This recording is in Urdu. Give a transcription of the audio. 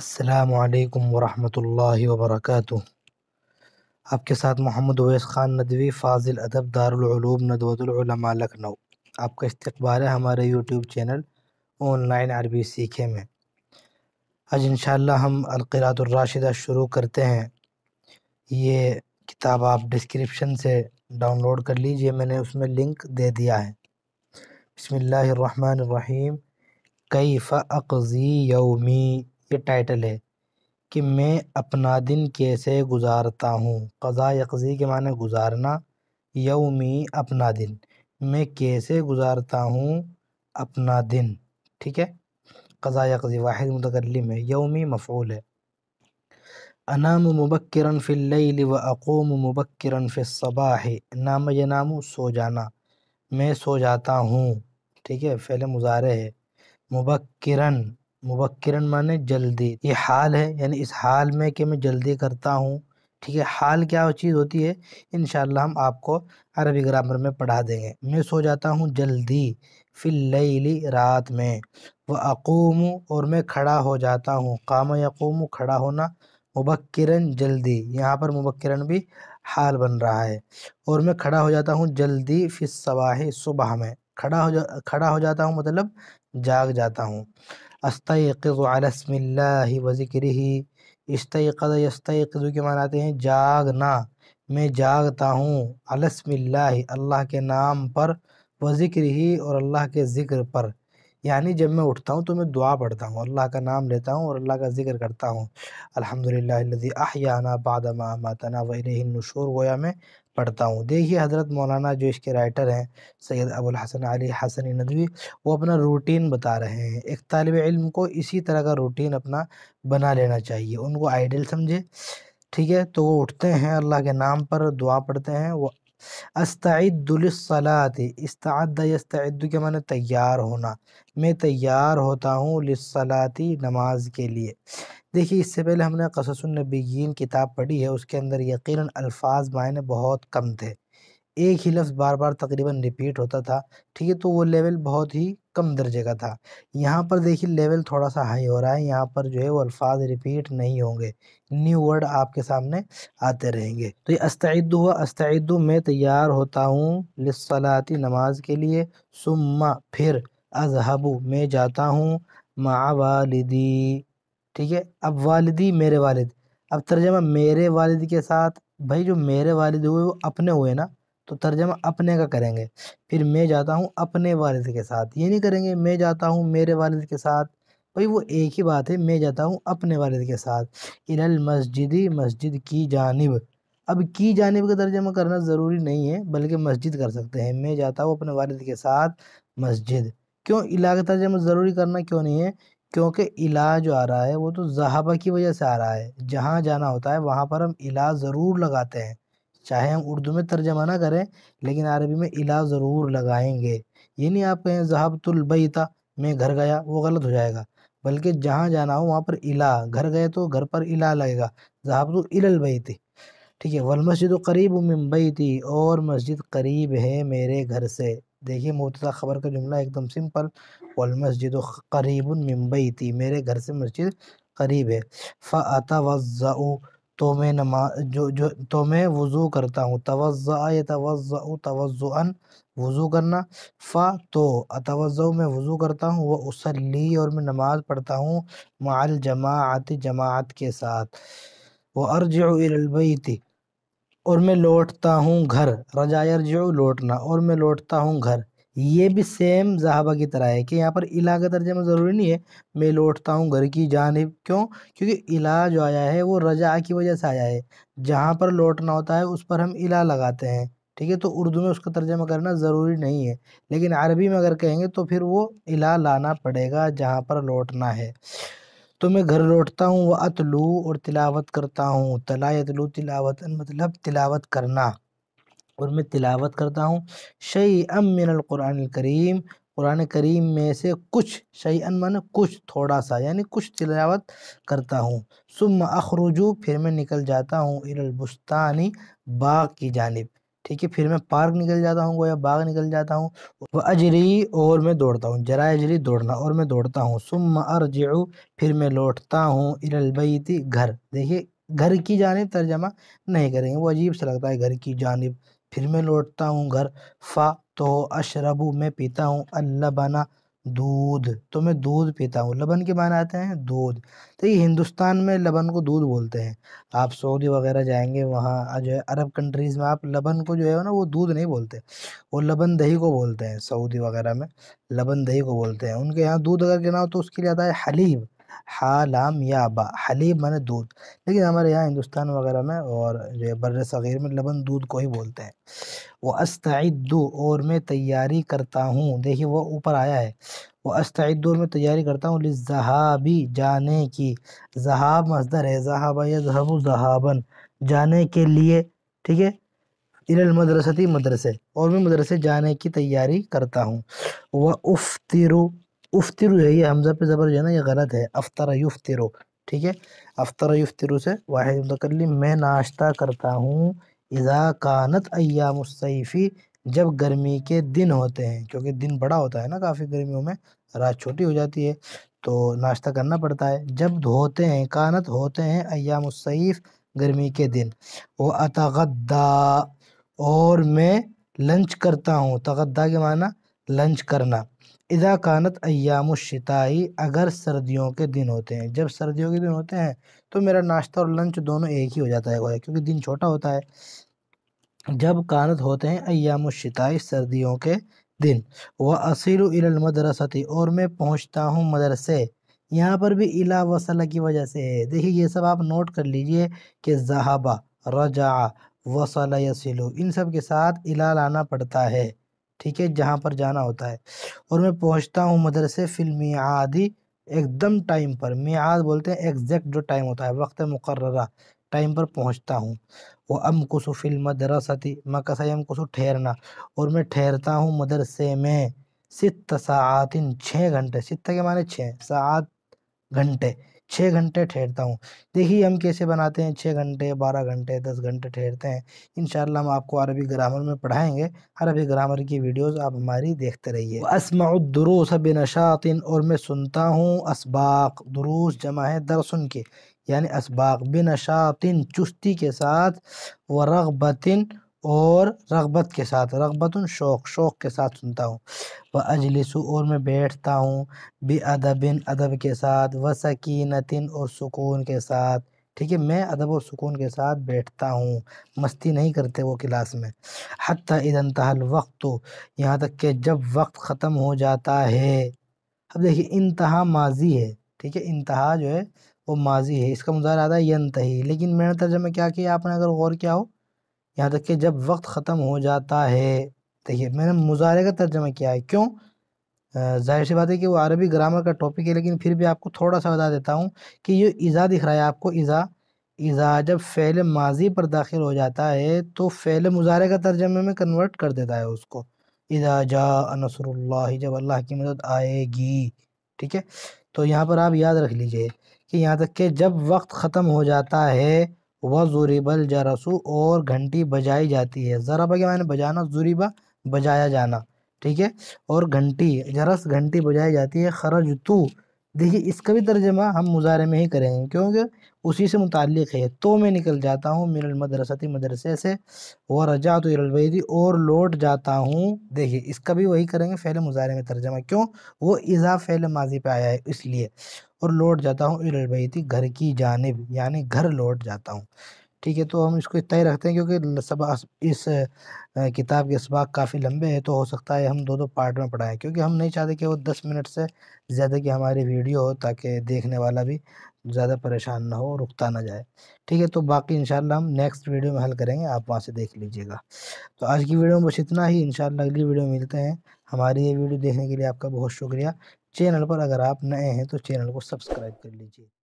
السلام علیکم ورحمۃ اللہ وبرکاتہ آپ کے ساتھ محمد اویس خان ندوی فاضل ادب دار العلوم ندوۃ العلماء لکھنؤ آپ کا استقبال ہے ہمارے یوٹیوب چینل آن لائن عربی سیکھے میں آج انشاءاللہ ہم القرأۃ الراشدہ شروع کرتے ہیں یہ کتاب آپ ڈسکرپشن سے ڈاؤن لوڈ کر لیجئے میں نے اس میں لنک دے دیا ہے بسم اللہ الرحمن الرحیم کیف اقضی یومی یہ ٹائٹل ہے کہ میں اپنا دن کیسے گزارتا ہوں قضا یقضی کے معنی گزارنا یومی اپنا دن میں کیسے گزارتا ہوں اپنا دن ٹھیک ہے قضا یقضی واحد متکلم میں یومی مفعول ہے انام مبکرن فی اللیل و اقوم مبکرن فی الصباح نام یہ سو جانا میں سو جاتا ہوں ٹھیک ہے فعل مزارے ہے مبکرن مبکرن معنی جلدی یہ حال ہے یعنی اس حال میں کہ میں جلدی کرتا ہوں ٹھیک ہے حال کیا چیز ہوتی ہے انشاءاللہ ہم آپ کو عربی گرامر میں پڑھا دیں گے میں سو جاتا ہوں جلدی فی اللیلی رات میں وہ عقوموں اور میں کھڑا ہو جاتا ہوں قام عقوم کھڑا ہونا مبکرن جلدی یہاں پر مبکرن بھی حال بن رہا ہے اور میں کھڑا ہو جاتا ہوں جلدی فی الصباح صبح میں کھڑا ہو جا کھڑا ہو جاتا ہوں مطلب جاگ جاتا ہوں استعقض اللہ و علسم استعقض وزکری استعقض کے معنی آتے ہیں جاگنا میں جاگتا ہوں اسم اللہ اللہ کے نام پر و ذکر ہی اور اللہ کے ذکر پر یعنی جب میں اٹھتا ہوں تو میں دعا پڑھتا ہوں اللہ کا نام لیتا ہوں اور اللہ کا ذکر کرتا ہوں الحمدللہ الذی احیانا بعد ما ماتنا و الیہ النشور گویا میں پڑھتا ہوں دیکھیے حضرت مولانا جو اس کے رائٹر ہیں سید ابو الحسن علی حسن ندوی وہ اپنا روٹین بتا رہے ہیں ایک طالب علم کو اسی طرح کا روٹین اپنا بنا لینا چاہیے ان کو آئیڈل سمجھے ٹھیک ہے تو وہ اٹھتے ہیں اللہ کے نام پر دعا پڑھتے ہیں وہ استعد استعدۂ استعد کے معنی تیار ہونا میں تیار ہوتا ہوں لسلاطی نماز کے لیے دیکھیے اس سے پہلے ہم نے قصص النبیین کتاب پڑھی ہے اس کے اندر یقیناً الفاظ معنی بہت کم تھے ایک ہی لفظ بار بار تقریباً ریپیٹ ہوتا تھا ٹھیک ہے تو وہ لیول بہت ہی کم درجے کا تھا یہاں پر دیکھیے لیول تھوڑا سا ہائی ہو رہا ہے یہاں پر جو ہے وہ الفاظ ریپیٹ نہیں ہوں گے نیو ورڈ آپ کے سامنے آتے رہیں گے تو یہ استعد ہوا استعد میں تیار ہوتا ہوں لسلاتی نماز کے لیے سما پھر اذہبو میں جاتا ہوں مع والدی ٹھیک ہے اب والدی میرے والد اب ترجمہ میرے والد کے ساتھ بھائی جو میرے والد ہوئے وہ اپنے ہوئے نا تو ترجمہ اپنے کا کریں گے پھر میں جاتا ہوں اپنے والد کے ساتھ یہ نہیں کریں گے میں جاتا ہوں میرے والد کے ساتھ بھائی وہ ایک ہی بات ہے میں جاتا ہوں اپنے والد کے ساتھ ال مسجدی مسجد کی جانب اب کی جانب کا ترجمہ کرنا ضروری نہیں ہے بلکہ مسجد کر سکتے ہیں میں جاتا ہوں اپنے والد کے ساتھ مسجد کیوں علاقہ ترجمہ ضروری کرنا کیوں نہیں ہے کیونکہ علاج جو آ رہا ہے وہ تو ذہابہ کی وجہ سے آ رہا ہے جہاں جانا ہوتا ہے وہاں پر ہم علاج ضرور لگاتے ہیں چاہے ہم اردو میں ترجمہ نہ کریں لیکن عربی میں الہ ضرور لگائیں گے یہ نہیں آپ کہیں ذہبت البیتہ میں گھر گیا وہ غلط ہو جائے گا بلکہ جہاں جانا ہو وہاں پر الہ گھر گئے تو گھر پر الہ لگے گا ذہبت تو ٹھیک ہے والمسجد قریب من ممبئی اور مسجد قریب ہے میرے گھر سے دیکھیے مبتدا خبر کا جملہ ایک دم سمپل والمسجد قریب من بیتی میرے گھر سے مسجد قریب ہے فعط تو میں نماز میں وضو کرتا ہوں یتوضع توضعا وضو کرنا فا اتوضع میں وضو کرتا ہوں وہ اسلی اور میں نماز پڑھتا ہوں مع الجماعت جماعت کے ساتھ وہ البیت اور میں لوٹتا ہوں گھر ارجع لوٹنا اور میں لوٹتا ہوں گھر یہ بھی سیم زہابہ کی طرح ہے کہ یہاں پر الہ کا ترجمہ ضروری نہیں ہے میں لوٹتا ہوں گھر کی جانب کیوں کیونکہ الہ جو آیا ہے وہ رضا کی وجہ سے آیا ہے جہاں پر لوٹنا ہوتا ہے اس پر ہم الہ لگاتے ہیں ٹھیک ہے تو اردو میں اس کا ترجمہ کرنا ضروری نہیں ہے لیکن عربی میں اگر کہیں گے تو پھر وہ الہ لانا پڑے گا جہاں پر لوٹنا ہے تو میں گھر لوٹتا ہوں وہ اطلوع اور تلاوت کرتا ہوں تلا عطلو تلاوت مطلب تلاوت کرنا اور میں تلاوت کرتا ہوں شیئن من القرآن الکریم قرآن کریم میں سے کچھ شیئن من کچھ تھوڑا سا یعنی کچھ تلاوت کرتا ہوں سم اخرجو پھر میں نکل جاتا ہوں ار البستانی باغ کی جانب ٹھیک ہے پھر میں پارک نکل جاتا ہوں گویا باغ نکل جاتا ہوں وہ اجری اور میں دوڑتا ہوں جرا اجری دوڑنا اور میں دوڑتا ہوں سم ارجعو پھر میں لوٹتا ہوں ار البیتی گھر دیکھیے گھر کی جانب ترجمہ نہیں کریں گے وہ عجیب سا لگتا ہے گھر کی جانب پھر میں لوٹتا ہوں گھر فا تو اشربو میں پیتا ہوں اللبنا دودھ تو میں دودھ پیتا ہوں لبن کے معنی آتے ہیں دودھ تو یہ ہندوستان میں لبن کو دودھ بولتے ہیں آپ سعودی وغیرہ جائیں گے وہاں جو ہے عرب کنٹریز میں آپ لبن کو جو ہے نا وہ دودھ نہیں بولتے وہ لبن دہی کو بولتے ہیں سعودی وغیرہ میں لبن دہی کو بولتے ہیں ان کے یہاں دودھ اگر گنا ہو تو اس کے لیے آتا ہے حلیب حالام یا با حلیب مانے دودھ لیکن ہمارے یہاں ہندوستان وغیرہ میں اور برے صغیر میں لبن دودھ کو ہی بولتے ہیں وَأَسْتَعِدُّ اور میں تیاری کرتا ہوں دیکھیں وہ اوپر آیا ہے وَأَسْتَعِدُّ اور میں تیاری کرتا ہوں لِلزَّهَابِ جانے کی زہاب مصدر ہے زہابا یا زہبو زہابن جانے کے لیے ٹھیک ہے الى المدرسة اور میں مدرسے جانے کی تیاری کرتا ہوں وَأُفْتِرُ افترو ہے یہ حمزہ پہ زبر جو ہے نا یہ غلط ہے یفترو ٹھیک ہے یفترو سے واحد متکلم میں ناشتہ کرتا ہوں اذا کانت ایام السیفی جب گرمی کے دن ہوتے ہیں کیونکہ دن بڑا ہوتا ہے نا کافی گرمیوں میں رات چھوٹی ہو جاتی ہے تو ناشتہ کرنا پڑتا ہے جب ہوتے ہیں کانت ہوتے ہیں ایام السیف گرمی کے دن وہ اتغدا اور میں لنچ کرتا ہوں تغدا کے معنی لنچ کرنا اذا کانت ایام الشتائی اگر سردیوں کے دن ہوتے ہیں جب سردیوں کے دن ہوتے ہیں تو میرا ناشتہ اور لنچ دونوں ایک ہی ہو جاتا ہے کیونکہ دن چھوٹا ہوتا ہے جب کانت ہوتے ہیں ایام الشتائی سردیوں کے دن وہ إِلَى الْمَدْرَسَةِ اور میں پہنچتا ہوں مدرسے یہاں پر بھی الا وصلہ کی وجہ سے ہے دیکھیے یہ سب آپ نوٹ کر لیجئے کہ زہابہ رجع وصلہ یسلو ان سب کے ساتھ الا لانا پڑتا ہے ٹھیک ہے جہاں پر جانا ہوتا ہے اور میں پہنچتا ہوں مدرسے فی المعادی ایک دم ٹائم پر میعاد بولتے ہیں ایگزیکٹ جو ٹائم ہوتا ہے وقت مقررہ ٹائم پر پہنچتا ہوں وہ ام کسو فلم دراصتی مکسائی ام کسو ٹھہرنا اور میں ٹھہرتا ہوں مدرسے میں ساعت چھ گھنٹے ست کے معنی چھ ساعت گھنٹے چھ گھنٹے ٹھہرتا ہوں دیکھیے ہم کیسے بناتے ہیں چھ گھنٹے بارہ گھنٹے دس گھنٹے ٹھہرتے ہیں انشاءاللہ ہم آپ کو عربی گرامر میں پڑھائیں گے عربی گرامر کی ویڈیوز آپ ہماری دیکھتے رہیے اسمع الدروس بنشاطن اور میں سنتا ہوں اسباق دروس جمع ہے درسن کے یعنی اسباق بنشاطن چستی کے ساتھ ورغبتن اور رغبت کے ساتھ رغبت ان شوق شوق کے ساتھ سنتا ہوں و اجلس اور میں بیٹھتا ہوں بے ادب ادب کے ساتھ و سکینتن اور سکون کے ساتھ ٹھیک ہے میں ادب اور سکون کے ساتھ بیٹھتا ہوں مستی نہیں کرتے وہ کلاس میں انتہا الوقت تو یہاں تک کہ جب وقت ختم ہو جاتا ہے اب دیکھیے انتہا ماضی ہے ٹھیک ہے انتہا جو ہے وہ ماضی ہے اس کا مظاہرہ آتا ہے ینتہی لیکن میں نے ترجمہ کیا کہ آپ نے اگر غور کیا ہو یہاں تک کہ جب وقت ختم ہو جاتا ہے دیکھیے میں نے مظاہرے کا ترجمہ کیا ہے کیوں ظاہر سی بات ہے کہ وہ عربی گرامر کا ٹاپک ہے لیکن پھر بھی آپ کو تھوڑا سا بتا دیتا ہوں کہ یہ ایزا دکھ رہا ہے آپ کو ایزا ایزا جب فعل ماضی پر داخل ہو جاتا ہے تو فعل مظاہرے کا ترجمہ میں کنورٹ کر دیتا ہے اس کو ایزا جا نصر اللہ جب اللہ کی مدد آئے گی ٹھیک ہے تو یہاں پر آپ یاد رکھ لیجئے کہ یہاں تک کہ جب وقت ختم ہو جاتا ہے وہ ظوریبل جرسو اور گھنٹی بجائی جاتی ہے ضربہ کے معنی بجانا زوریبا بجایا جانا ٹھیک ہے اور گھنٹی جرس گھنٹی بجائی جاتی ہے خرج تو دیکھیے اس کا بھی ترجمہ ہم مظاہرے میں ہی کریں گے کیونکہ اسی سے متعلق ہے تو میں نکل جاتا ہوں من المدرستی مدرسے سے وہ رجا تو اور لوٹ جاتا ہوں دیکھیے اس کا بھی وہی کریں گے فعل مظاہرے میں ترجمہ کیوں وہ اضافہ فعل ماضی پہ آیا ہے اس لیے اور لوٹ جاتا ہوں الالویدی گھر کی جانب یعنی گھر لوٹ جاتا ہوں ٹھیک ہے تو ہم اس کو اتنا ہی رکھتے ہیں کیونکہ اس کتاب کے اسباق کافی لمبے ہیں تو ہو سکتا ہے ہم دو دو پارٹ میں پڑھائیں کیونکہ ہم نہیں چاہتے کہ وہ دس منٹ سے زیادہ کی ہماری ویڈیو ہو تاکہ دیکھنے والا بھی زیادہ پریشان نہ ہو رکتا نہ جائے ٹھیک ہے تو باقی انشاءاللہ ہم نیکسٹ ویڈیو میں حل کریں گے آپ وہاں سے دیکھ لیجئے گا تو آج کی ویڈیو میں بس اتنا ہی انشاءاللہ اگلی ویڈیو ملتے ہیں ہماری یہ ویڈیو دیکھنے کے لیے آپ کا بہت شکریہ چینل پر اگر آپ نئے ہیں تو چینل کو سبسکرائب کر لیجیے